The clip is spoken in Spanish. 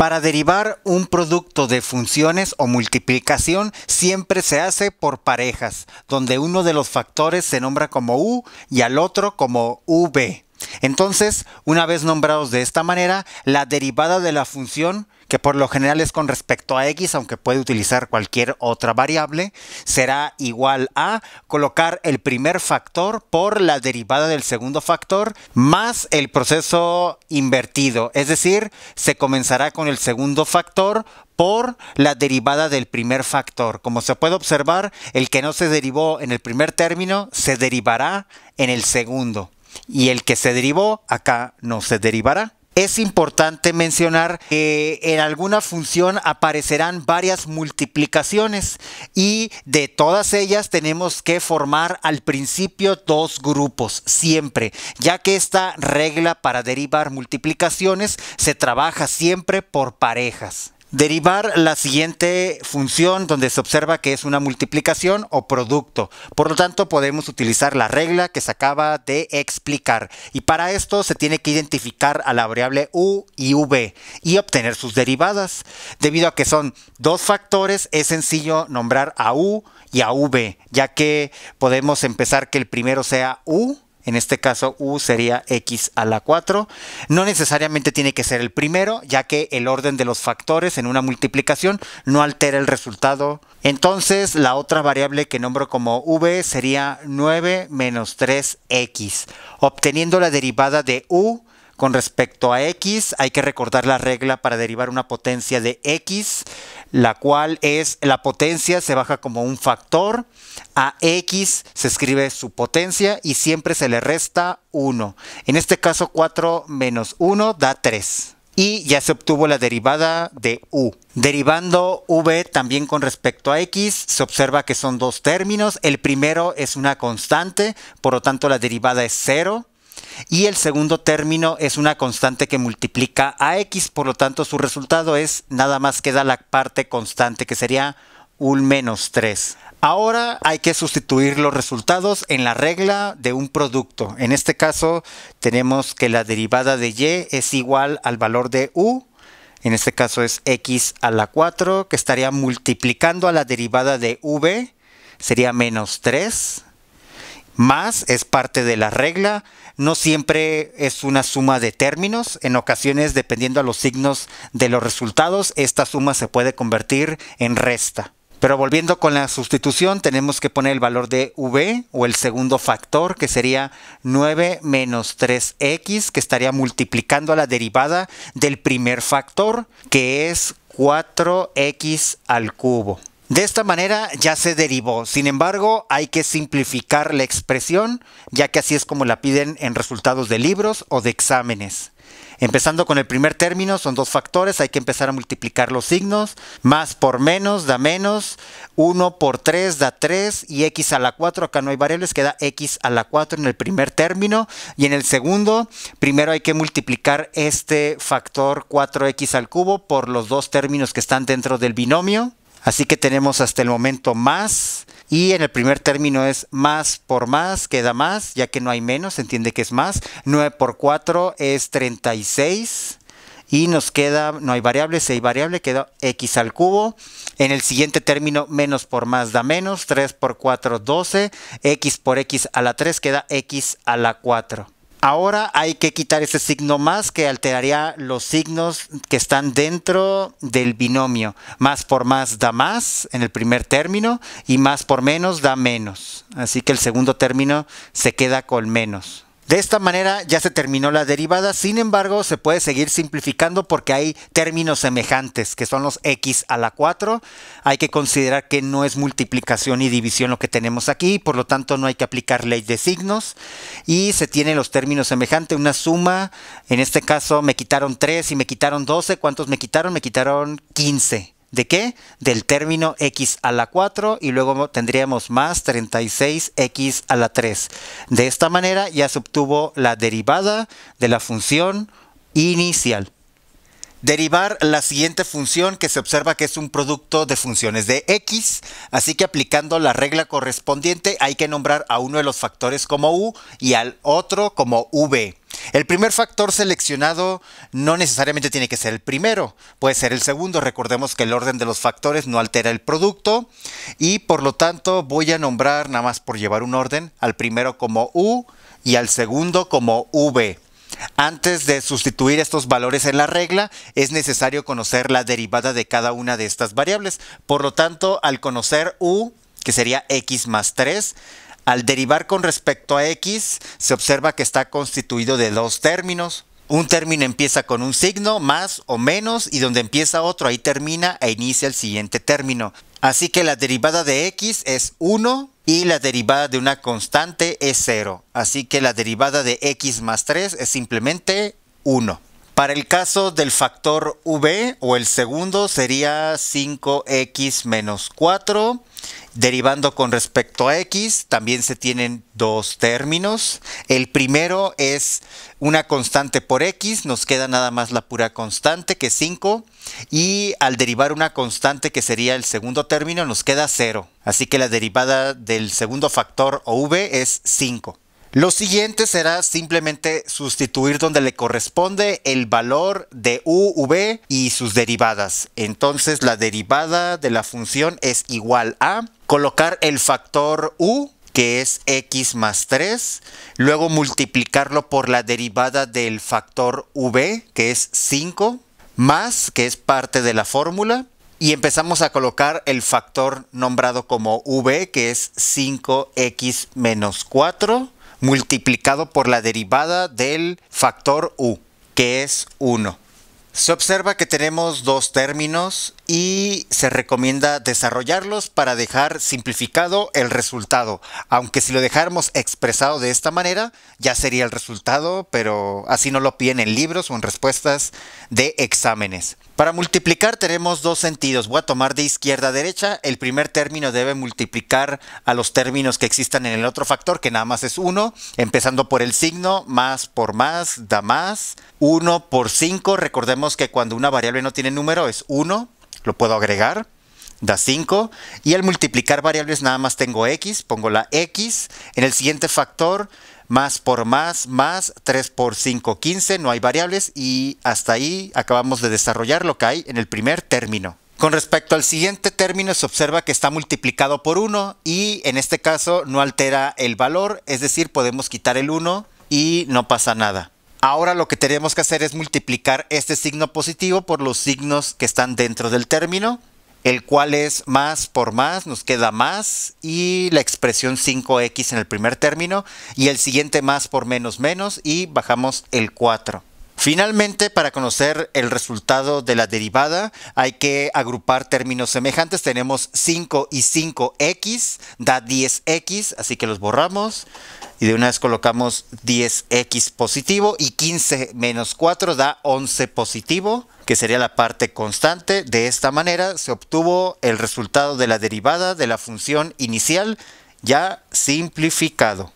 Para derivar un producto de funciones o multiplicación siempre se hace por parejas, donde uno de los factores se nombra como u y al otro como v. Entonces, una vez nombrados de esta manera, la derivada de la función, que por lo general es con respecto a x, aunque puede utilizar cualquier otra variable, será igual a colocar el primer factor por la derivada del segundo factor más el proceso invertido. Es decir, se comenzará con el segundo factor por la derivada del primer factor. Como se puede observar, el que no se derivó en el primer término se derivará en el segundo y el que se derivó acá no se derivará. Es importante mencionar que en alguna función aparecerán varias multiplicaciones y de todas ellas tenemos que formar al principio dos grupos siempre, ya que esta regla para derivar multiplicaciones se trabaja siempre por parejas. Derivar la siguiente función donde se observa que es una multiplicación o producto. Por lo tanto, podemos utilizar la regla que se acaba de explicar. Y para esto se tiene que identificar a la variable u y v y obtener sus derivadas. Debido a que son dos factores, es sencillo nombrar a u y a v, ya que podemos empezar que el primero sea u en este caso u sería x a la 4. No necesariamente tiene que ser el primero, ya que el orden de los factores en una multiplicación no altera el resultado. Entonces la otra variable que nombro como v sería 9 menos 3x, obteniendo la derivada de u con respecto a x, hay que recordar la regla para derivar una potencia de x, la cual es la potencia se baja como un factor, a x se escribe su potencia y siempre se le resta 1. En este caso 4 menos 1 da 3 y ya se obtuvo la derivada de u. Derivando v también con respecto a x, se observa que son dos términos. El primero es una constante, por lo tanto la derivada es 0 y el segundo término es una constante que multiplica a x, por lo tanto su resultado es nada más queda la parte constante que sería un menos 3. Ahora hay que sustituir los resultados en la regla de un producto. En este caso tenemos que la derivada de y es igual al valor de u, en este caso es x a la 4, que estaría multiplicando a la derivada de v, sería menos 3 más es parte de la regla, no siempre es una suma de términos, en ocasiones dependiendo a los signos de los resultados, esta suma se puede convertir en resta. Pero volviendo con la sustitución, tenemos que poner el valor de v o el segundo factor, que sería 9 menos 3x, que estaría multiplicando a la derivada del primer factor, que es 4x al cubo. De esta manera ya se derivó, sin embargo hay que simplificar la expresión, ya que así es como la piden en resultados de libros o de exámenes. Empezando con el primer término, son dos factores, hay que empezar a multiplicar los signos, más por menos da menos, 1 por 3 da 3 y x a la 4, acá no hay variables, queda x a la 4 en el primer término y en el segundo, primero hay que multiplicar este factor 4x al cubo por los dos términos que están dentro del binomio Así que tenemos hasta el momento más y en el primer término es más por más, queda más, ya que no hay menos, se entiende que es más. 9 por 4 es 36 y nos queda, no hay variable, si hay variable queda x al cubo. En el siguiente término menos por más da menos, 3 por 4 12, x por x a la 3 queda x a la 4. Ahora hay que quitar ese signo más que alteraría los signos que están dentro del binomio. Más por más da más en el primer término y más por menos da menos. Así que el segundo término se queda con menos. De esta manera ya se terminó la derivada, sin embargo se puede seguir simplificando porque hay términos semejantes que son los x a la 4. Hay que considerar que no es multiplicación y división lo que tenemos aquí, por lo tanto no hay que aplicar ley de signos y se tienen los términos semejantes, una suma, en este caso me quitaron 3 y me quitaron 12, ¿cuántos me quitaron? Me quitaron 15. ¿De qué? Del término x a la 4 y luego tendríamos más 36x a la 3. De esta manera ya se obtuvo la derivada de la función inicial. Derivar la siguiente función que se observa que es un producto de funciones de x, así que aplicando la regla correspondiente hay que nombrar a uno de los factores como u y al otro como v. El primer factor seleccionado no necesariamente tiene que ser el primero, puede ser el segundo. Recordemos que el orden de los factores no altera el producto y por lo tanto voy a nombrar, nada más por llevar un orden, al primero como U y al segundo como V. Antes de sustituir estos valores en la regla, es necesario conocer la derivada de cada una de estas variables. Por lo tanto, al conocer U, que sería x más 3, al derivar con respecto a x, se observa que está constituido de dos términos. Un término empieza con un signo, más o menos, y donde empieza otro, ahí termina e inicia el siguiente término. Así que la derivada de x es 1 y la derivada de una constante es 0. Así que la derivada de x más 3 es simplemente 1. Para el caso del factor V o el segundo sería 5x menos 4. Derivando con respecto a x, también se tienen dos términos. El primero es una constante por x, nos queda nada más la pura constante, que es 5. Y al derivar una constante, que sería el segundo término, nos queda 0. Así que la derivada del segundo factor o v es 5. Lo siguiente será simplemente sustituir donde le corresponde el valor de u, v y sus derivadas. Entonces la derivada de la función es igual a colocar el factor u que es x más 3, luego multiplicarlo por la derivada del factor v, que es 5, más, que es parte de la fórmula, y empezamos a colocar el factor nombrado como v, que es 5x menos 4, multiplicado por la derivada del factor u, que es 1. Se observa que tenemos dos términos y se recomienda desarrollarlos para dejar simplificado el resultado, aunque si lo dejáramos expresado de esta manera ya sería el resultado, pero así no lo piden en libros o en respuestas de exámenes. Para multiplicar tenemos dos sentidos. Voy a tomar de izquierda a derecha. El primer término debe multiplicar a los términos que existan en el otro factor, que nada más es 1, empezando por el signo, más por más, da más. 1 por 5, recordemos que cuando una variable no tiene número es 1, lo puedo agregar da 5 y al multiplicar variables nada más tengo x, pongo la x, en el siguiente factor más por más, más 3 por 5, 15, no hay variables y hasta ahí acabamos de desarrollar lo que hay en el primer término. Con respecto al siguiente término se observa que está multiplicado por 1 y en este caso no altera el valor, es decir, podemos quitar el 1 y no pasa nada. Ahora lo que tenemos que hacer es multiplicar este signo positivo por los signos que están dentro del término el cual es más por más, nos queda más, y la expresión 5x en el primer término, y el siguiente más por menos menos, y bajamos el 4. Finalmente, para conocer el resultado de la derivada, hay que agrupar términos semejantes. Tenemos 5 y 5x, da 10x, así que los borramos. Y de una vez colocamos 10x positivo y 15 menos 4 da 11 positivo, que sería la parte constante. De esta manera se obtuvo el resultado de la derivada de la función inicial ya simplificado.